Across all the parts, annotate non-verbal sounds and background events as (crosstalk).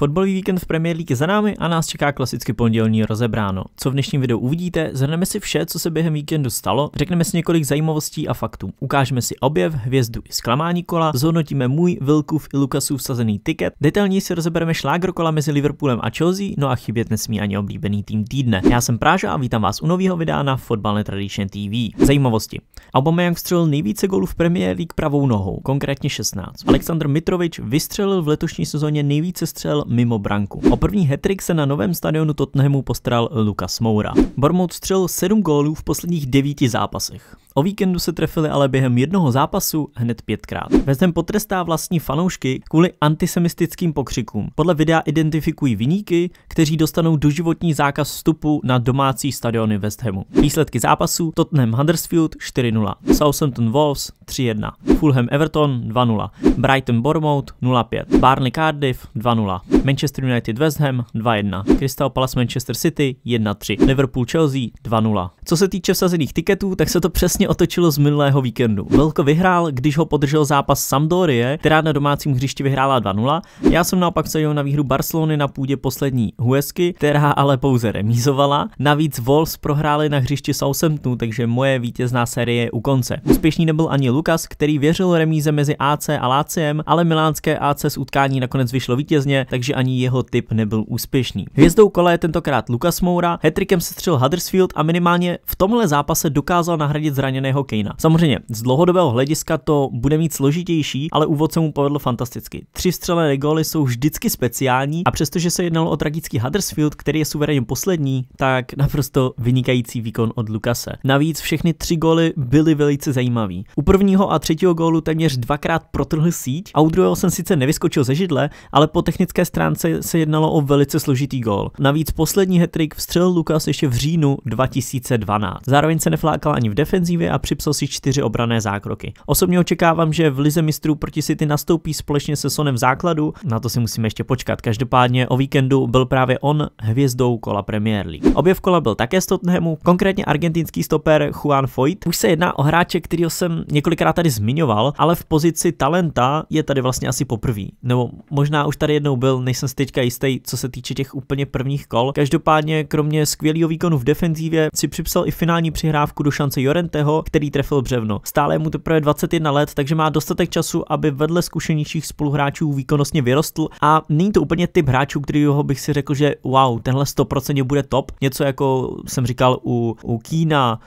Fotbalový víkend v Premier League je za námi a nás čeká klasicky pondělní rozebráno. Co v dnešním videu uvidíte, zhrneme si vše, co se během víkendu stalo, řekneme si několik zajímavostí a faktů. Ukážeme si objev, hvězdu i zklamání kola, zhodnotíme můj, Vilkův i Lukasův vsazený tiket, detailně si rozebereme šlágr kola mezi Liverpoolem a Chelsea, no a chybět nesmí ani oblíbený tým týdne. Já jsem Práža a vítám vás u nového videa na Fotbal Tradition TV. Zajímavosti. Aubameyang střelil nejvíce gólů v Premier League pravou nohou, konkrétně 16. Aleksandr Mitrovič vystřelil v letošní sezóně nejvíce střel mimo branku. O první hetrik se na novém stadionu Tottenhamu postaral Lukas Moura. Bournemouth střelil 7 gólů v posledních 9 zápasech. O víkendu se trefili ale během jednoho zápasu hned pětkrát. Vezem potrestá vlastní fanoušky kvůli antisemistickým pokřikům. Podle videa identifikují viníky, kteří dostanou doživotní zákaz vstupu na domácí stadiony West Hamu. Výsledky zápasu Tottenham Huddersfield 4-0, Southampton Wolves 3-1, Fulham Everton 2-0, Brighton Bournemouth 0-5, Barney Cardiff 2-0. Manchester United West Ham 2-1, Crystal Palace Manchester City 1-3, Liverpool Chelsea 2-0. Co se týče vsazených tiketů, tak se to přesně otočilo z minulého víkendu. Velko vyhrál, když ho podržel zápas Sampdorie, která na domácím hřišti vyhrála 2-0. Já jsem naopak vsadil na výhru Barcelony na půdě poslední Huesky, která ale pouze remízovala. Navíc Wolves prohráli na hřišti Southamptonu, takže moje vítězná série je u konce. Úspěšný nebyl ani Lukas, který věřil remíze mezi AC a Láciem, ale milánské AC z utkání nakonec vyšlo vítězně, takže že ani jeho typ nebyl úspěšný. Hvězdou kola je tentokrát Lukas Moura, hetrikem se střel Huddersfield a minimálně v tomhle zápase dokázal nahradit zraněného Kejna. Samozřejmě, z dlouhodobého hlediska to bude mít složitější, ale úvod se mu povedl fantasticky. Tři střelené góly jsou vždycky speciální a přestože se jednalo o tragický Huddersfield, který je suverénně poslední, tak naprosto vynikající výkon od Lukase. Navíc všechny tři góly byly velice zajímavý. U prvního a třetího gólu téměř dvakrát protrhl síť a u druhého jsem sice nevyskočil ze židle, ale po technické straně stránce se jednalo o velice složitý gol. Navíc poslední hetrik vstřelil Lukas ještě v říjnu 2012. Zároveň se neflákal ani v defenzivě a připsal si čtyři obrané zákroky. Osobně očekávám, že v Lize mistrů proti City nastoupí společně se Sonem v základu, na to si musíme ještě počkat. Každopádně o víkendu byl právě on hvězdou kola Premier League. Objev kola byl také z Tottenhamu, konkrétně argentinský stoper Juan Foyt. Už se jedná o hráče, který jsem několikrát tady zmiňoval, ale v pozici talenta je tady vlastně asi poprvé. Nebo možná už tady jednou byl, nejsem si teďka jistý, co se týče těch úplně prvních kol. Každopádně, kromě skvělého výkonu v defenzívě, si připsal i finální přihrávku do šance Jorenteho, který trefil břevno. Stále je mu teprve 21 let, takže má dostatek času, aby vedle zkušenějších spoluhráčů výkonnostně vyrostl a není to úplně typ hráčů, kterýho bych si řekl, že wow, tenhle 100% bude top. Něco jako jsem říkal u, u Kína,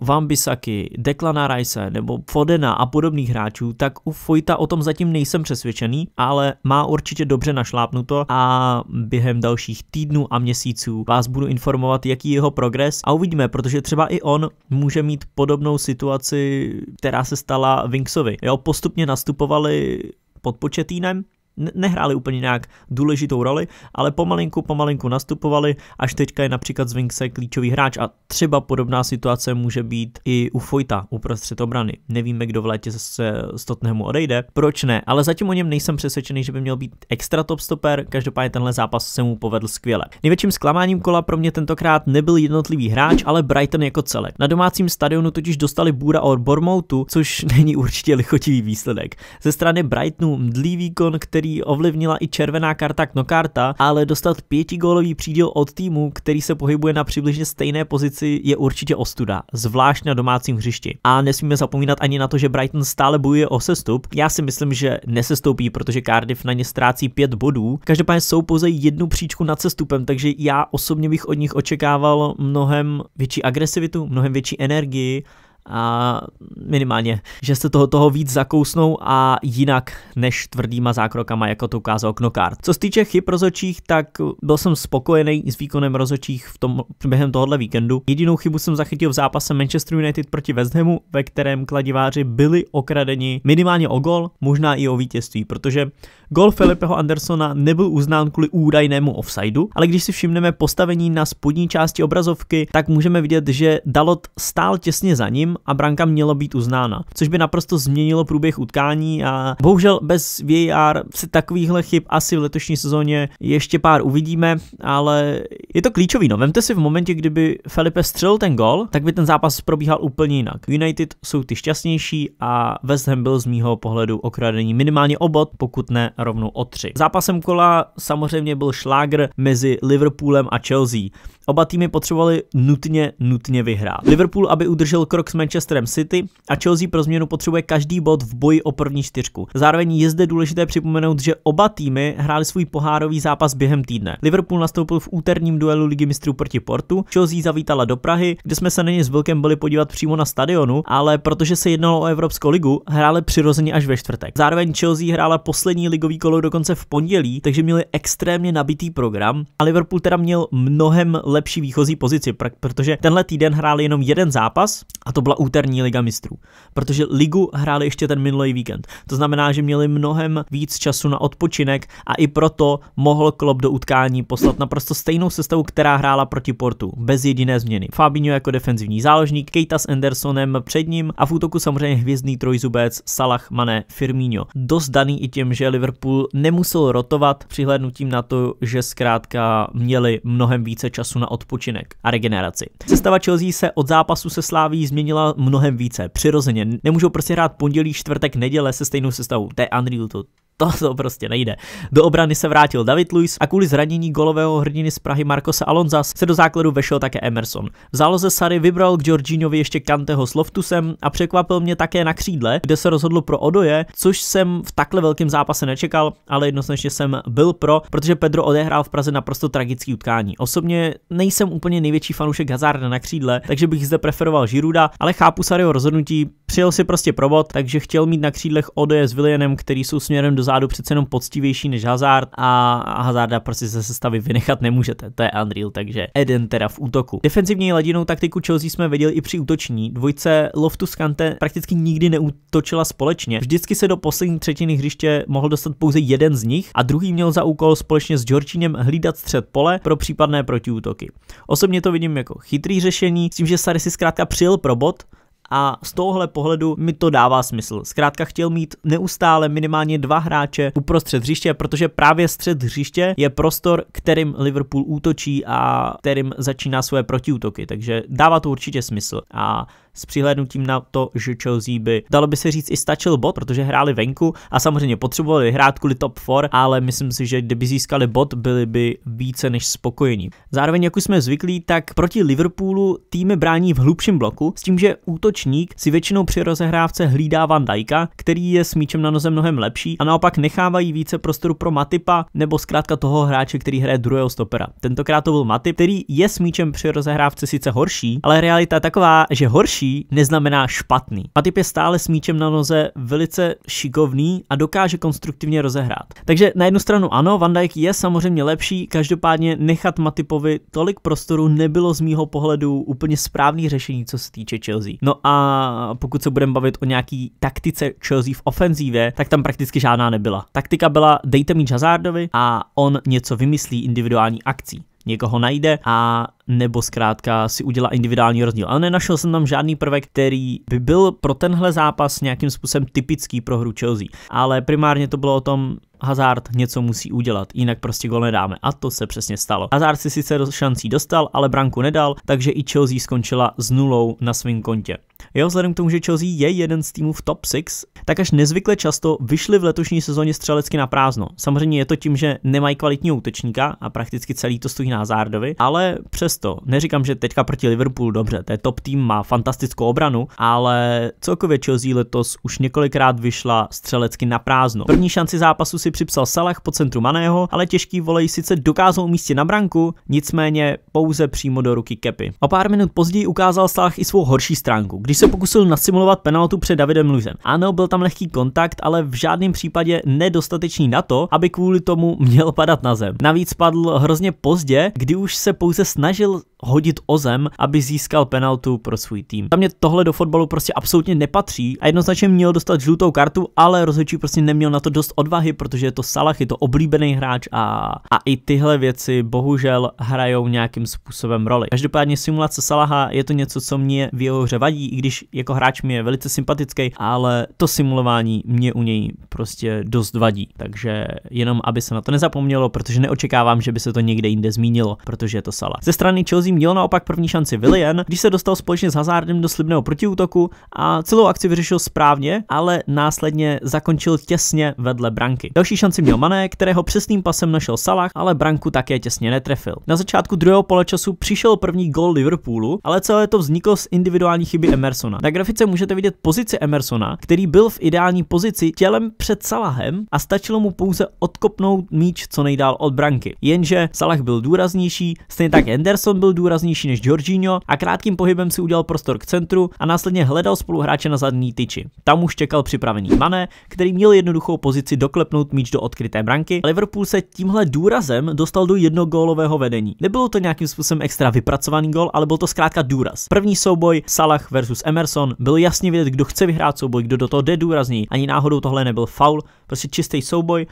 Van eh, Bisaky, Declana Rice nebo Fodena a podobných hráčů, tak u Fojta o tom zatím nejsem přesvědčený, ale má určitě dobře našlápnuto a během dalších týdnů a měsíců vás budu informovat, jaký je jeho progres a uvidíme, protože třeba i on může mít podobnou situaci, která se stala Winksovi. Jo, postupně nastupovali pod početínem, nehráli úplně nějak důležitou roli, ale pomalinku, pomalinku nastupovali, až teďka je například Vinkse klíčový hráč a třeba podobná situace může být i u Fojta uprostřed obrany. Nevíme, kdo v létě se z Tottenhamu odejde, proč ne, ale zatím o něm nejsem přesvědčený, že by měl být extra top stoper, každopádně tenhle zápas se mu povedl skvěle. Největším zklamáním kola pro mě tentokrát nebyl jednotlivý hráč, ale Brighton jako celek. Na domácím stadionu totiž dostali bůra od Bormoutu, což není určitě lichotivý výsledek. Ze strany Brightonu mdlý výkon, který který ovlivnila i červená karta Knokarta, ale dostat pětigólový příděl od týmu, který se pohybuje na přibližně stejné pozici, je určitě ostuda, zvlášť na domácím hřišti. A nesmíme zapomínat ani na to, že Brighton stále bojuje o sestup. Já si myslím, že nesestoupí, protože Cardiff na ně ztrácí pět bodů. Každopádně jsou pouze jednu příčku nad sestupem, takže já osobně bych od nich očekával mnohem větší agresivitu, mnohem větší energii, a minimálně, že se toho, toho víc zakousnou a jinak než tvrdýma zákrokama, jako to ukázal Knokart. Co se týče chyb rozočích, tak byl jsem spokojený s výkonem rozočích v tom, během tohohle víkendu. Jedinou chybu jsem zachytil v zápase Manchester United proti West Hamu, ve kterém kladiváři byli okradeni minimálně o gol, možná i o vítězství, protože Gol Felipeho Andersona nebyl uznán kvůli údajnému offsideu, ale když si všimneme postavení na spodní části obrazovky, tak můžeme vidět, že Dalot stál těsně za ním a branka měla být uznána, což by naprosto změnilo průběh utkání a bohužel bez VAR se takovýchhle chyb asi v letošní sezóně ještě pár uvidíme, ale je to klíčový. No, vemte si v momentě, kdyby Felipe střelil ten gol, tak by ten zápas probíhal úplně jinak. United jsou ty šťastnější a West Ham byl z mýho pohledu okradený minimálně obod, pokud ne rovnou o tři. Zápasem kola samozřejmě byl šlágr mezi Liverpoolem a Chelsea. Oba týmy potřebovali nutně, nutně vyhrát. Liverpool, aby udržel krok s Manchesterem City a Chelsea pro změnu potřebuje každý bod v boji o první čtyřku. Zároveň je zde důležité připomenout, že oba týmy hráli svůj pohárový zápas během týdne. Liverpool nastoupil v úterním duelu Ligy mistrů proti Portu, Chelsea zavítala do Prahy, kde jsme se na ně s Vilkem byli podívat přímo na stadionu, ale protože se jednalo o Evropskou ligu, hráli přirozeně až ve čtvrtek. Zároveň Chelsea hrála poslední ligový ligový kolo dokonce v pondělí, takže měli extrémně nabitý program a Liverpool teda měl mnohem lepší výchozí pozici, protože tenhle týden hráli jenom jeden zápas a to byla úterní Liga mistrů, protože ligu hráli ještě ten minulý víkend. To znamená, že měli mnohem víc času na odpočinek a i proto mohl Klopp do utkání poslat naprosto stejnou sestavu, která hrála proti Portu, bez jediné změny. Fabinho jako defenzivní záložník, Keita s Andersonem před ním a v útoku samozřejmě hvězdný trojzubec Salah, Mané, Firmino. Dost daný i tím, že Liverpool Liverpool nemusel rotovat přihlednutím na to, že zkrátka měli mnohem více času na odpočinek a regeneraci. Sestava Chelsea se od zápasu se Sláví změnila mnohem více, přirozeně. Nemůžou prostě hrát pondělí, čtvrtek, neděle se stejnou sestavou. To je unreal, to to, to prostě nejde. Do obrany se vrátil David Luiz a kvůli zranění golového hrdiny z Prahy Markosa Alonza se do základu vešel také Emerson. V záloze Sary vybral k Georginovi ještě Kanteho s Loftusem a překvapil mě také na křídle, kde se rozhodl pro Odoje, což jsem v takhle velkém zápase nečekal, ale jednoznačně jsem byl pro, protože Pedro odehrál v Praze naprosto tragický utkání. Osobně nejsem úplně největší fanoušek Hazarda na křídle, takže bych zde preferoval Žiruda, ale chápu Saryho rozhodnutí, přijel si prostě provod, takže chtěl mít na křídlech Odoje s Williamem, který jsou směrem do Hazardu přece jenom poctivější než Hazard a Hazarda prostě ze sestavy vynechat nemůžete, to je Unreal, takže Eden teda v útoku. Defenzivní ladinou taktiku Chelsea jsme viděli i při útoční. Dvojce Loftus Kante prakticky nikdy neútočila společně. Vždycky se do poslední třetiny hřiště mohl dostat pouze jeden z nich a druhý měl za úkol společně s Georgínem hlídat střed pole pro případné protiútoky. Osobně to vidím jako chytrý řešení, s tím, že Sary si zkrátka přijel pro bod, a z tohohle pohledu mi to dává smysl. Zkrátka chtěl mít neustále minimálně dva hráče uprostřed hřiště, protože právě střed hřiště je prostor, kterým Liverpool útočí a kterým začíná své protiútoky, takže dává to určitě smysl. A s přihlédnutím na to, že Chelsea by, dalo by se říct, i stačil bod, protože hráli venku a samozřejmě potřebovali hrát kvůli top 4, ale myslím si, že kdyby získali bod, byli by více než spokojení. Zároveň, jak už jsme zvyklí, tak proti Liverpoolu týmy brání v hlubším bloku, s tím, že útočník si většinou při rozehrávce hlídá Van Dijka, který je s míčem na noze mnohem lepší a naopak nechávají více prostoru pro Matipa nebo zkrátka toho hráče, který hraje druhého stopera. Tentokrát to byl Matip, který je s míčem při rozehrávce sice horší, ale realita je taková, že horší lepší neznamená špatný. Matip je stále s míčem na noze velice šikovný a dokáže konstruktivně rozehrát. Takže na jednu stranu ano, Van Dijk je samozřejmě lepší, každopádně nechat Matipovi tolik prostoru nebylo z mýho pohledu úplně správný řešení, co se týče Chelsea. No a pokud se budeme bavit o nějaký taktice Chelsea v ofenzívě, tak tam prakticky žádná nebyla. Taktika byla dejte míč Hazardovi a on něco vymyslí individuální akcí někoho najde a nebo zkrátka si udělá individuální rozdíl. Ale nenašel jsem tam žádný prvek, který by byl pro tenhle zápas nějakým způsobem typický pro hru Chelsea. Ale primárně to bylo o tom, Hazard něco musí udělat, jinak prostě gol nedáme. A to se přesně stalo. Hazard si sice do šancí dostal, ale branku nedal, takže i Chelsea skončila s nulou na svém kontě. Jo, vzhledem k tomu, že Chelsea je jeden z týmů v top 6, tak až nezvykle často vyšli v letošní sezóně střelecky na prázdno. Samozřejmě je to tím, že nemají kvalitního útočníka a prakticky celý to stojí na Hazardovi, ale přes přesto, neříkám, že teďka proti Liverpoolu dobře, to je top tým, má fantastickou obranu, ale celkově Chelsea letos už několikrát vyšla střelecky na prázdno. První šanci zápasu si připsal Salah po centru Maného, ale těžký volej sice dokázal umístit na branku, nicméně pouze přímo do ruky Kepy. O pár minut později ukázal Salah i svou horší stránku, když se pokusil nasimulovat penaltu před Davidem Luizem. Ano, byl tam lehký kontakt, ale v žádném případě nedostatečný na to, aby kvůli tomu měl padat na zem. Navíc padl hrozně pozdě, kdy už se pouze snažil feel hodit o zem, aby získal penaltu pro svůj tým. Za mě tohle do fotbalu prostě absolutně nepatří a jednoznačně měl dostat žlutou kartu, ale rozhodčí prostě neměl na to dost odvahy, protože je to Salah, je to oblíbený hráč a, a i tyhle věci bohužel hrajou nějakým způsobem roli. Každopádně simulace Salaha je to něco, co mě v jeho hře vadí, i když jako hráč mi je velice sympatický, ale to simulování mě u něj prostě dost vadí. Takže jenom aby se na to nezapomnělo, protože neočekávám, že by se to někde jinde zmínilo, protože je to Salah. Ze strany Chelsea předchozí měl naopak první šanci Villian, když se dostal společně s Hazardem do slibného protiútoku a celou akci vyřešil správně, ale následně zakončil těsně vedle branky. Další šanci měl Mané, kterého přesným pasem našel Salah, ale branku také těsně netrefil. Na začátku druhého poločasu přišel první gol Liverpoolu, ale celé to vzniklo z individuální chyby Emersona. Na grafice můžete vidět pozici Emersona, který byl v ideální pozici tělem před Salahem a stačilo mu pouze odkopnout míč co nejdál od branky. Jenže Salah byl důraznější, stejně tak Henderson byl důraznější, důraznější než Jorginho a krátkým pohybem si udělal prostor k centru a následně hledal spoluhráče na zadní tyči. Tam už čekal připravený Mane, který měl jednoduchou pozici doklepnout míč do odkryté branky. Liverpool se tímhle důrazem dostal do jednogólového vedení. Nebylo to nějakým způsobem extra vypracovaný gol, ale byl to zkrátka důraz. První souboj Salah versus Emerson byl jasně vidět, kdo chce vyhrát souboj, kdo do toho jde důrazněji. Ani náhodou tohle nebyl faul, prostě čistý souboj.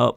Eh,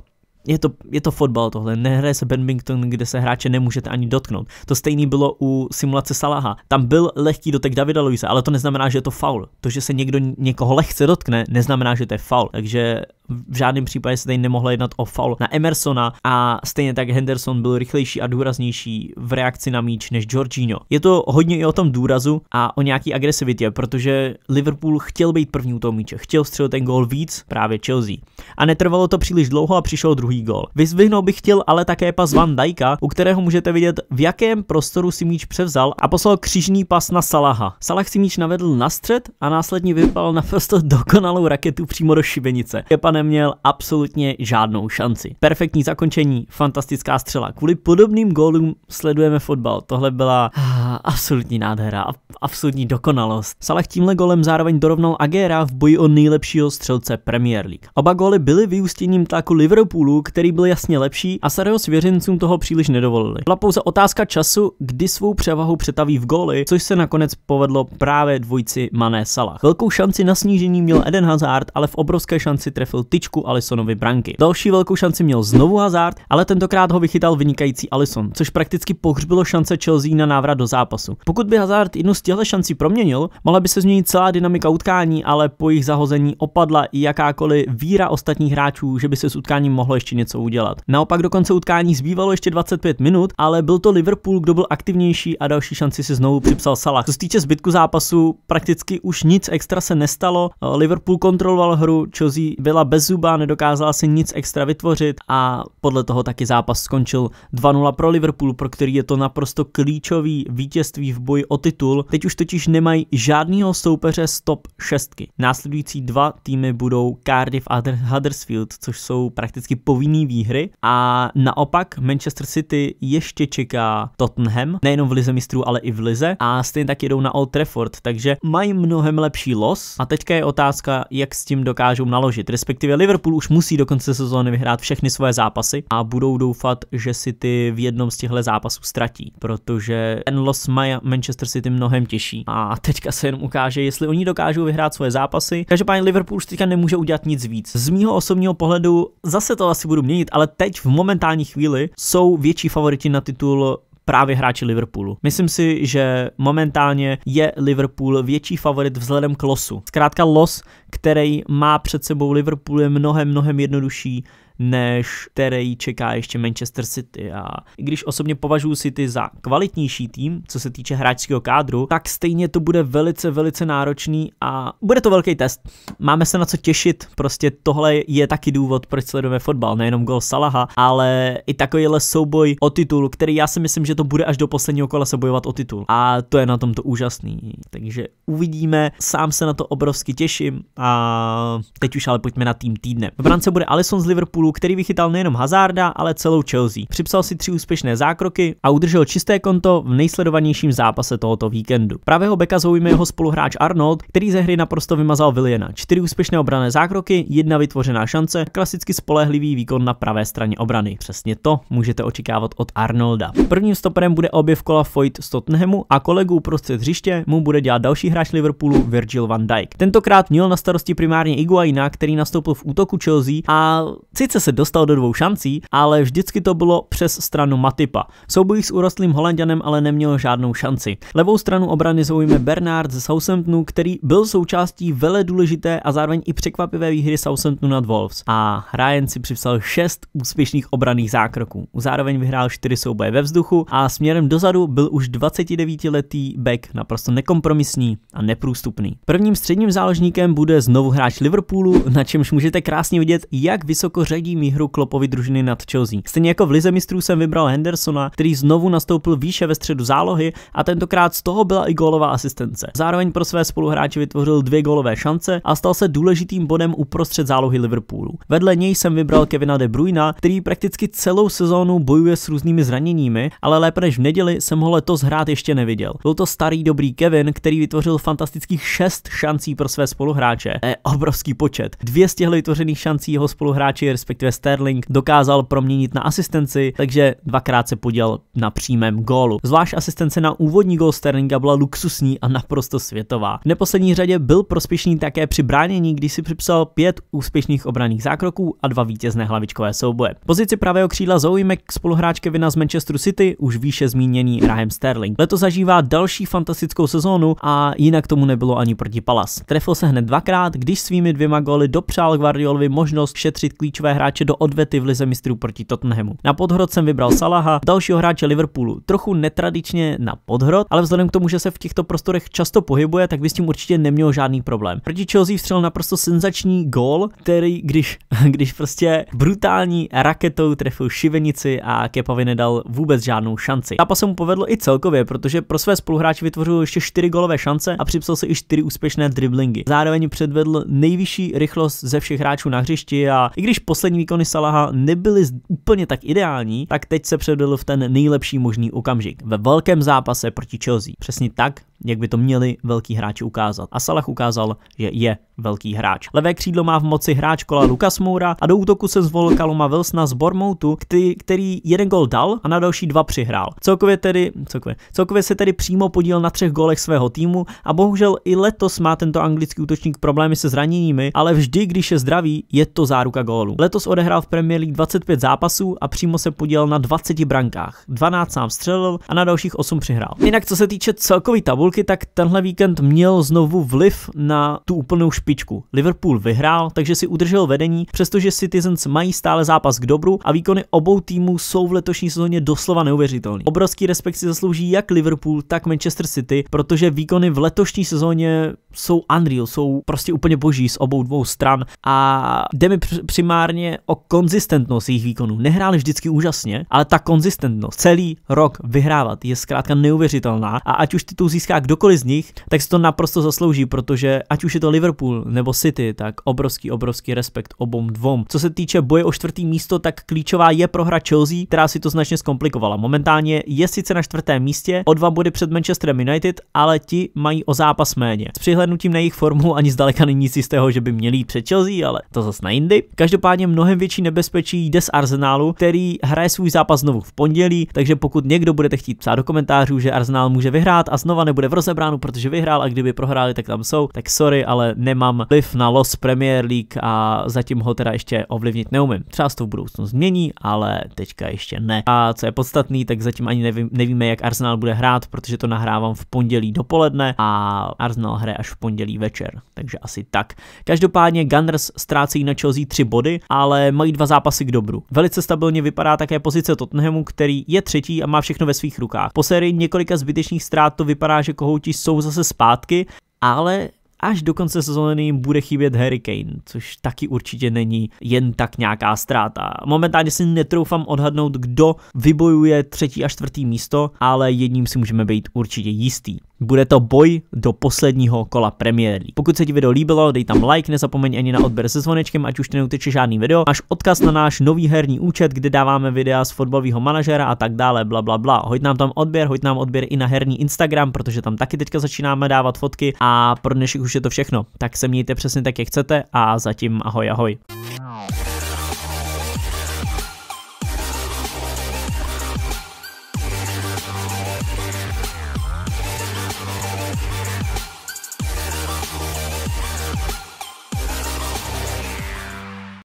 je to, je to fotbal tohle, nehraje se badminton, kde se hráče nemůžete ani dotknout. To stejný bylo u simulace Salaha. Tam byl lehký dotek Davida Luise, ale to neznamená, že je to faul. To, že se někdo někoho lehce dotkne, neznamená, že to je faul. Takže v žádném případě se tady nemohlo jednat o foul na Emersona a stejně tak Henderson byl rychlejší a důraznější v reakci na míč než Jorginho. Je to hodně i o tom důrazu a o nějaký agresivitě, protože Liverpool chtěl být první u toho míče, chtěl střelit ten gól víc právě Chelsea. A netrvalo to příliš dlouho a přišel druhý gól. Vyzvihnout bych chtěl ale také pas Van Dijka, u kterého můžete vidět, v jakém prostoru si míč převzal a poslal křížný pas na Salaha. Salah si míč navedl na střed a následně vypal naprosto dokonalou raketu přímo do šibenice. Je pan neměl absolutně žádnou šanci. Perfektní zakončení, fantastická střela. Kvůli podobným gólům sledujeme fotbal. Tohle byla ah, absolutní nádhera a absolutní dokonalost. Salah tímhle golem zároveň dorovnal Agera v boji o nejlepšího střelce Premier League. Oba góly byly vyústěním tlaku Liverpoolu, který byl jasně lepší a Sarajevo svěřencům toho příliš nedovolili. Byla pouze otázka času, kdy svou převahu přetaví v góly, což se nakonec povedlo právě dvojici Mané Salah. Velkou šanci na snížení měl Eden Hazard, ale v obrovské šanci trefil tyčku Alisonovi branky. Další velkou šanci měl znovu Hazard, ale tentokrát ho vychytal vynikající Alison, což prakticky pohřbilo šance Chelsea na návrat do zápasu zápasu. Pokud by Hazard jednu z těchto šancí proměnil, mohla by se změnit celá dynamika utkání, ale po jejich zahození opadla i jakákoliv víra ostatních hráčů, že by se s utkáním mohlo ještě něco udělat. Naopak do konce utkání zbývalo ještě 25 minut, ale byl to Liverpool, kdo byl aktivnější a další šanci si znovu připsal Salah. Co se týče zbytku zápasu, prakticky už nic extra se nestalo. Liverpool kontroloval hru, Chelsea byla bez zuba, nedokázala si nic extra vytvořit a podle toho taky zápas skončil 2-0 pro Liverpool, pro který je to naprosto klíčový vítězství v boji o titul, teď už totiž nemají žádného soupeře z top 6. Následující dva týmy budou Cardiff a Huddersfield, což jsou prakticky povinné výhry a naopak Manchester City ještě čeká Tottenham, nejenom v lize mistrů, ale i v lize a stejně tak jedou na Old Trafford, takže mají mnohem lepší los a teďka je otázka, jak s tím dokážou naložit, respektive Liverpool už musí do konce sezóny vyhrát všechny své zápasy a budou doufat, že City v jednom z těchto zápasů ztratí, protože ten los zápas mají Manchester City mnohem těžší. A teďka se jenom ukáže, jestli oni dokážou vyhrát svoje zápasy. Každopádně Liverpool už teďka nemůže udělat nic víc. Z mýho osobního pohledu, zase to asi budu měnit, ale teď v momentální chvíli jsou větší favoriti na titul právě hráči Liverpoolu. Myslím si, že momentálně je Liverpool větší favorit vzhledem k losu. Zkrátka los, který má před sebou Liverpool je mnohem, mnohem jednodušší než který čeká ještě Manchester City. A i když osobně považuji City za kvalitnější tým, co se týče hráčského kádru, tak stejně to bude velice, velice náročný a bude to velký test. Máme se na co těšit, prostě tohle je taky důvod, proč sledujeme fotbal, nejenom gol Salaha, ale i takovýhle souboj o titul, který já si myslím, že to bude až do posledního kola se bojovat o titul. A to je na tomto úžasný. Takže uvidíme, sám se na to obrovsky těším a teď už ale pojďme na tým týdne. V brance bude Alisson z Liverpoolu, gólů, který vychytal nejenom Hazarda, ale celou Chelsea. Připsal si tři úspěšné zákroky a udržel čisté konto v nejsledovanějším zápase tohoto víkendu. Pravého beka zaujme jeho spoluhráč Arnold, který ze hry naprosto vymazal Williana. Čtyři úspěšné obrané zákroky, jedna vytvořená šance, klasicky spolehlivý výkon na pravé straně obrany. Přesně to můžete očekávat od Arnolda. Prvním stoperem bude objev kola Foyt z Tottenhamu a kolegu uprostřed hřiště mu bude dělat další hráč Liverpoolu Virgil van Dijk. Tentokrát měl na starosti primárně Iguaina, který nastoupil v útoku Chelsea a sice Sice se dostal do dvou šancí, ale vždycky to bylo přes stranu Matipa. V soubojích s urostlým Holandianem ale neměl žádnou šanci. Levou stranu obrany zaujme Bernard ze Southamptonu, který byl součástí vele důležité a zároveň i překvapivé výhry Southamptonu nad Wolves. A Ryan si připsal 6 úspěšných obraných zákroků. Zároveň vyhrál 4 souboje ve vzduchu a směrem dozadu byl už 29-letý back naprosto nekompromisní a neprůstupný. Prvním středním záložníkem bude znovu hráč Liverpoolu, na čemž můžete krásně vidět, jak vysoko řadí potvrdí výhru Klopovy družiny nad Chelsea. Stejně jako v Lize mistrů jsem vybral Hendersona, který znovu nastoupil výše ve středu zálohy a tentokrát z toho byla i gólová asistence. Zároveň pro své spoluhráče vytvořil dvě gólové šance a stal se důležitým bodem uprostřed zálohy Liverpoolu. Vedle něj jsem vybral Kevina De Bruyna, který prakticky celou sezónu bojuje s různými zraněními, ale lépe než v neděli jsem ho letos hrát ještě neviděl. Byl to starý dobrý Kevin, který vytvořil fantastických šest šancí pro své spoluhráče. To je obrovský počet. Dvě z těchto vytvořených šancí jeho spoluhráči, respektive respektive Sterling dokázal proměnit na asistenci, takže dvakrát se poděl na přímém gólu. Zvlášť asistence na úvodní gól Sterlinga byla luxusní a naprosto světová. V neposlední řadě byl prospěšný také při bránění, když si připsal pět úspěšných obraných zákroků a dva vítězné hlavičkové souboje. Pozici pravého křídla zaujme k spoluhráč Kevina z Manchesteru City, už výše zmíněný Raheem Sterling. Leto zažívá další fantastickou sezónu a jinak tomu nebylo ani proti Palas. Trefil se hned dvakrát, když svými dvěma góly dopřál Guardiolovi možnost šetřit klíčové hráče do odvety v lize mistrů proti Tottenhamu. Na podhrod jsem vybral Salaha, dalšího hráče Liverpoolu, trochu netradičně na podhrod, ale vzhledem k tomu, že se v těchto prostorech často pohybuje, tak by s tím určitě neměl žádný problém. Proti Chelsea vstřel naprosto senzační gól, který když, (laughs) když prostě brutální raketou trefil šivenici a Kepovi nedal vůbec žádnou šanci. Zápas se mu povedlo i celkově, protože pro své spoluhráče vytvořil ještě 4 golové šance a připsal se i 4 úspěšné driblingy. Zároveň předvedl nejvyšší rychlost ze všech hráčů na hřišti a i když poslední poslední výkony Salaha nebyly úplně tak ideální, tak teď se předvedl v ten nejlepší možný okamžik ve velkém zápase proti Chelsea. Přesně tak jak by to měli velký hráči ukázat. A Salah ukázal, že je velký hráč. Levé křídlo má v moci hráč kola Lukas Moura a do útoku se zvolil Kaluma Wilsona z Bormoutu, který, který jeden gol dal a na další dva přihrál. Celkově, tedy, celkově, celkově se tedy přímo podíl na třech golech svého týmu a bohužel i letos má tento anglický útočník problémy se zraněními, ale vždy, když je zdravý, je to záruka gólu. Letos odehrál v Premier League 25 zápasů a přímo se podíl na 20 brankách. 12 sám střelil a na dalších 8 přihrál. Jinak co se týče celkový tabul, tabulky, tak tenhle víkend měl znovu vliv na tu úplnou špičku. Liverpool vyhrál, takže si udržel vedení, přestože Citizens mají stále zápas k dobru a výkony obou týmů jsou v letošní sezóně doslova neuvěřitelné. Obrovský respekt si zaslouží jak Liverpool, tak Manchester City, protože výkony v letošní sezóně jsou unreal, jsou prostě úplně boží z obou dvou stran a jde mi primárně o konzistentnost jejich výkonů. Nehráli vždycky úžasně, ale ta konzistentnost celý rok vyhrávat je zkrátka neuvěřitelná a ať už titul získá a kdokoliv z nich, tak si to naprosto zaslouží, protože ať už je to Liverpool nebo City, tak obrovský, obrovský respekt obou dvom. Co se týče boje o čtvrtý místo, tak klíčová je prohra Chelsea, která si to značně zkomplikovala. Momentálně je sice na čtvrtém místě, o dva body před Manchesterem United, ale ti mají o zápas méně. S přihlednutím na jejich formu ani zdaleka není nic jistého, že by měli před Chelsea, ale to zase na jindy. Každopádně mnohem větší nebezpečí jde z Arsenalu, který hraje svůj zápas znovu v pondělí, takže pokud někdo budete chtít psát do komentářů, že Arsenal může vyhrát a znova nebude v rozebránu, protože vyhrál a kdyby prohráli, tak tam jsou. Tak sorry, ale nemám vliv na los Premier League a zatím ho teda ještě ovlivnit neumím. Třeba se to v budoucnu změní, ale teďka ještě ne. A co je podstatný, tak zatím ani nevím, nevíme, jak Arsenal bude hrát, protože to nahrávám v pondělí dopoledne a Arsenal hraje až v pondělí večer, takže asi tak. Každopádně Gunners ztrácejí na Chelsea tři body, ale mají dva zápasy k dobru. Velice stabilně vypadá také pozice Tottenhamu, který je třetí a má všechno ve svých rukách. Po sérii několika zbytečných ztrát to vypadá, že kohouti jsou zase zpátky, ale až do konce sezóny jim bude chybět Harry Kane, což taky určitě není jen tak nějaká ztráta. Momentálně si netroufám odhadnout, kdo vybojuje třetí a čtvrtý místo, ale jedním si můžeme být určitě jistý. Bude to boj do posledního kola Premier League. Pokud se ti video líbilo, dej tam like, nezapomeň ani na odběr se zvonečkem, ať už ti neuteče žádný video. Máš odkaz na náš nový herní účet, kde dáváme videa z fotbalového manažera a tak dále, bla bla bla. Hoď nám tam odběr, hoď nám odběr i na herní Instagram, protože tam taky teďka začínáme dávat fotky a pro dnešek už je to všechno. Tak se mějte přesně tak, jak chcete a zatím ahoj ahoj.